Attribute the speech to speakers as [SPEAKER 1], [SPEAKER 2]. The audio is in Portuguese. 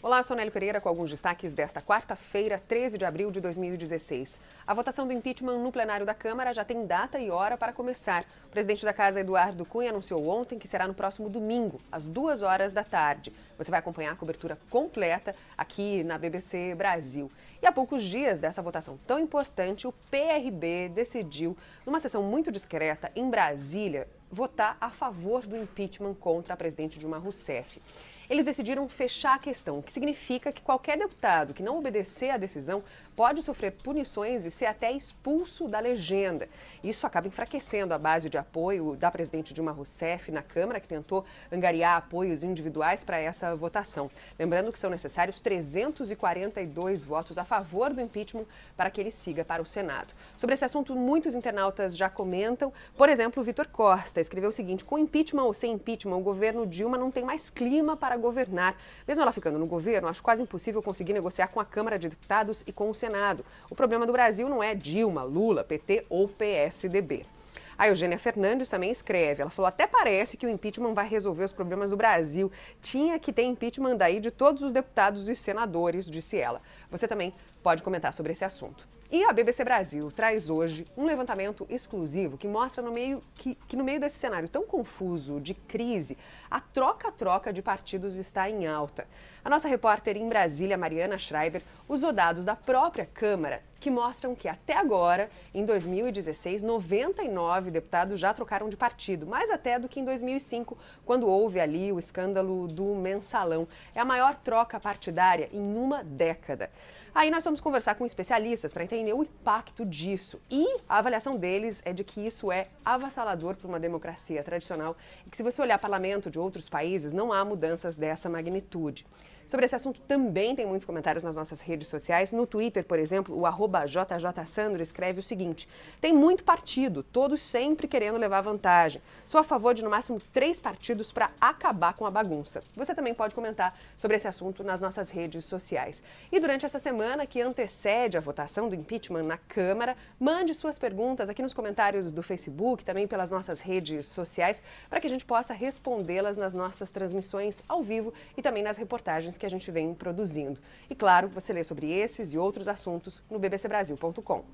[SPEAKER 1] Olá, sou Nelly Pereira com alguns destaques desta quarta-feira, 13 de abril de 2016. A votação do impeachment no plenário da Câmara já tem data e hora para começar. O presidente da Casa, Eduardo Cunha, anunciou ontem que será no próximo domingo, às duas horas da tarde. Você vai acompanhar a cobertura completa aqui na BBC Brasil. E há poucos dias dessa votação tão importante, o PRB decidiu, numa sessão muito discreta em Brasília, votar a favor do impeachment contra a presidente Dilma Rousseff eles decidiram fechar a questão, o que significa que qualquer deputado que não obedecer à decisão pode sofrer punições e ser até expulso da legenda. Isso acaba enfraquecendo a base de apoio da presidente Dilma Rousseff na Câmara, que tentou angariar apoios individuais para essa votação. Lembrando que são necessários 342 votos a favor do impeachment para que ele siga para o Senado. Sobre esse assunto, muitos internautas já comentam. Por exemplo, o Vitor Costa escreveu o seguinte: com impeachment ou sem impeachment, o governo Dilma não tem mais clima para governar. Mesmo ela ficando no governo, acho quase impossível conseguir negociar com a Câmara de Deputados e com o Senado. O problema do Brasil não é Dilma, Lula, PT ou PSDB. A Eugênia Fernandes também escreve. Ela falou: até parece que o impeachment vai resolver os problemas do Brasil. Tinha que ter impeachment daí de todos os deputados e senadores, disse ela. Você também pode comentar sobre esse assunto. E a BBC Brasil traz hoje um levantamento exclusivo que mostra no meio, que, que no meio desse cenário tão confuso de crise, a troca-troca de partidos está em alta. A nossa repórter em Brasília, Mariana Schreiber, usou dados da própria Câmara que mostram que até agora, em 2016, 99 deputados já trocaram de partido, mais até do que em 2005, quando houve ali o escândalo do mensalão. É a maior troca partidária em uma década. Aí nós vamos conversar com especialistas para entender o impacto disso. E a avaliação deles é de que isso é avassalador para uma democracia tradicional e que, se você olhar parlamento de outros países, não há mudanças dessa magnitude. Sobre esse assunto também tem muitos comentários nas nossas redes sociais. No Twitter, por exemplo, o arroba JJSandro escreve o seguinte: tem muito partido, todos sempre querendo levar vantagem. Sou a favor de no máximo três partidos para acabar com a bagunça. Você também pode comentar sobre esse assunto nas nossas redes sociais. E durante essa semana que antecede a votação do impeachment na Câmara, mande suas perguntas aqui nos comentários do Facebook, também pelas nossas redes sociais, para que a gente possa respondê-las nas nossas transmissões ao vivo e também nas reportagens que a gente vem produzindo. E claro, você lê sobre esses e outros assuntos no bbcbrasil.com.